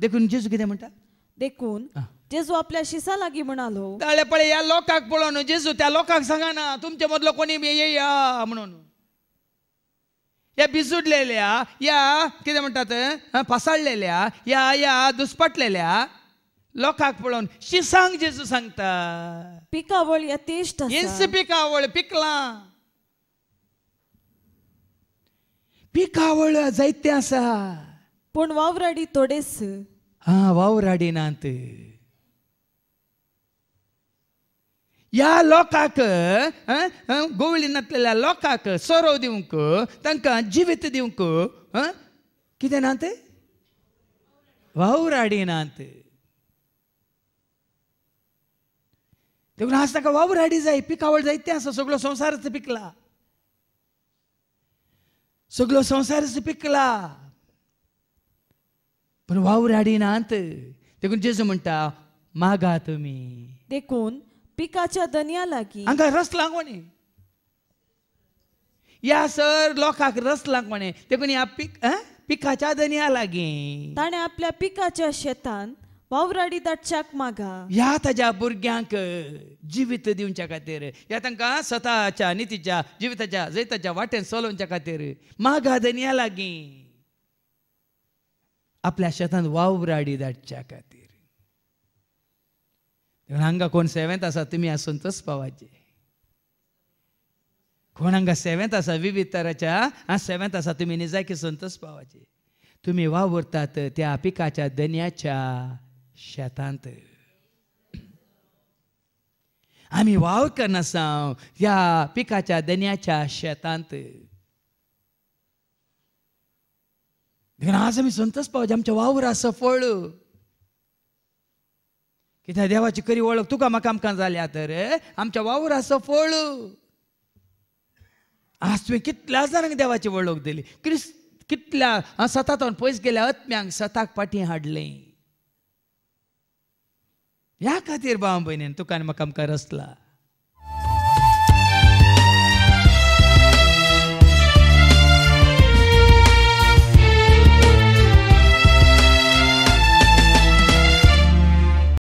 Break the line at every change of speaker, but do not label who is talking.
देखून जेजू किती म्हणटा
देखून जेजू आपल्या शिसा लागी म्हणालो
ताळेपळे या लोकांक पळोवन जेजू त्या लोकांक ना तुमच्या मदलो कोणी येया म्हणून या बिजुडलेल्या या कितें म्हणटात पासाडलेल्या या या दुस्पटलेल्या लोकांक पळोवन शिसांग जेजू सांगता पिकावळ या तेष्ट पिकावळ पिकला पिकावळ जायते आसा पण वावराडी तोडेस हा वावराडी या ह्या लोकांक गोवळीनांतल्या लोकांक सोरो दिवंक तांकां जिवीत दिवंक कितें ना ते वावराडी नांत देखून आज ताका जाय पिकावळ जाय ते आसा सगळो संवसारच पिकला सगळो संवसारच पिकला पण वावराडीनांत देखून जेजू म्हणता मागा तुम्ही
देखून पिकाच्या दनया लागी हांगा रस लागवणी
या सर लोकांक रस लागवणे देखून या पीक पिकाच्या दनया लागी
ताणे आपल्या पिकाच्या शेतान वावराडी दाटच्याक मागा
ह्या ताज्या भुरग्यांक जिवीत दिवच्या खातीर या तांकां स्वताच्या नितीच्या जिविताच्या जैताच्या वाटेन सोलोवच्या खातीर मागा दनया लागी आपल्या शेतांत वाव राडी धाडच्या खातीर हांगा कोण सेवेंत आसा तुमी आसून पावाचे कोण हांगा सेवेंत आसा विविध तराच्या हांगा सेवेंत आसा तुमी निजायकी संतस पावाचे तुमी उरतात त्या पिकाच्या दन्याच्या शेतांत आमी वाव करनासाव ह्या पिकाच्या दन्याच्या शेतांत देखून आज आमी संतच पाहिजे आमच्या वावर आसा फळ देवाची करी वळख तुका म्हाका आमकां जाल्या तर आमच्या वावर आसा फळ आज तुवें कितल्या जाणांक देवाची वळख दिली क्रिस्त कितल्या सतातून पयस गेल्या अत्म्यांक सताक पाटी हाडलें ह्या खातीर भाव भयणीन तुका आनी म्हाका आमकां रचला